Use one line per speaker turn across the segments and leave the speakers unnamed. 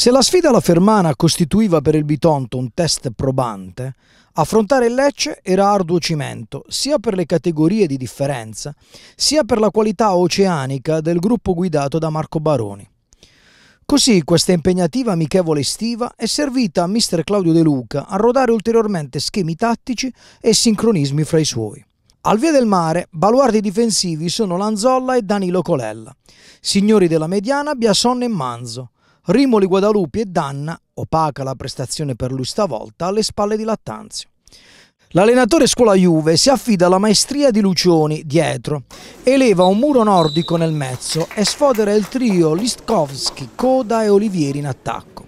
Se la sfida alla Fermana costituiva per il Bitonto un test probante, affrontare il Lecce era arduo cimento, sia per le categorie di differenza, sia per la qualità oceanica del gruppo guidato da Marco Baroni. Così questa impegnativa amichevole estiva è servita a mister Claudio De Luca a rodare ulteriormente schemi tattici e sincronismi fra i suoi. Al via del mare, baluardi difensivi sono Lanzolla e Danilo Colella, signori della mediana Biasonne e Manzo, Rimoli Guadalupi e Danna, opaca la prestazione per lui stavolta, alle spalle di Lattanzio. L'allenatore scuola Juve si affida alla maestria di Lucioni dietro, eleva un muro nordico nel mezzo e sfodera il trio Listkowski, Coda e Olivieri in attacco.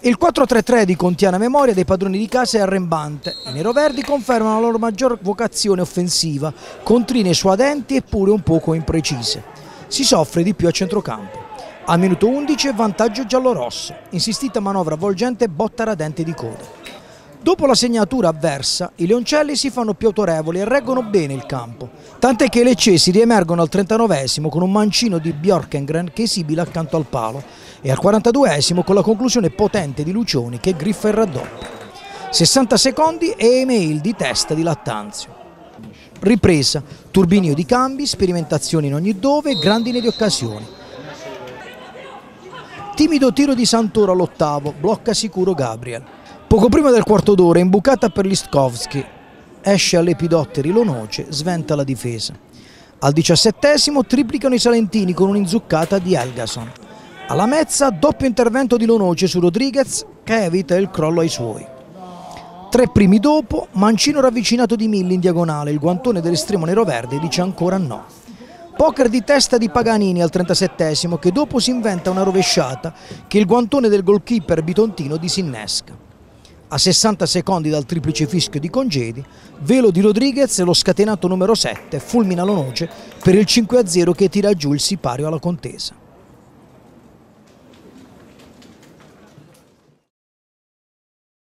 Il 4-3-3 di Contiana Memoria dei padroni di casa è arrembante. I neroverdi confermano la loro maggior vocazione offensiva, con trine suadenti eppure un poco imprecise. Si soffre di più a centrocampo. Al minuto 11 vantaggio giallorosso, insistita manovra volgente botta radente di coda. Dopo la segnatura avversa, i leoncelli si fanno più autorevoli e reggono bene il campo, tant'è che i leccesi riemergono al 39esimo con un mancino di Bjorkengren che esibila accanto al palo e al 42esimo con la conclusione potente di Lucioni che griffa il raddoppio. 60 secondi e email di testa di Lattanzio. Ripresa, turbinio di cambi, sperimentazioni in ogni dove, grandine di occasioni. Timido tiro di Santoro all'ottavo, blocca sicuro Gabriel. Poco prima del quarto d'ora, imbucata per Listkovski. esce all'epidotteri Lonoce, sventa la difesa. Al diciassettesimo triplicano i Salentini con un'inzuccata di Elgason. Alla mezza doppio intervento di Lonoce su Rodriguez che evita il crollo ai suoi. Tre primi dopo, mancino ravvicinato di Milli in diagonale, il guantone dell'estremo nero-verde dice ancora no. Poker di testa di Paganini al 37 esimo che dopo si inventa una rovesciata che il guantone del goalkeeper bitontino disinnesca. A 60 secondi dal triplice fischio di congedi, velo di Rodriguez e lo scatenato numero 7 fulmina la noce per il 5-0 che tira giù il sipario alla contesa.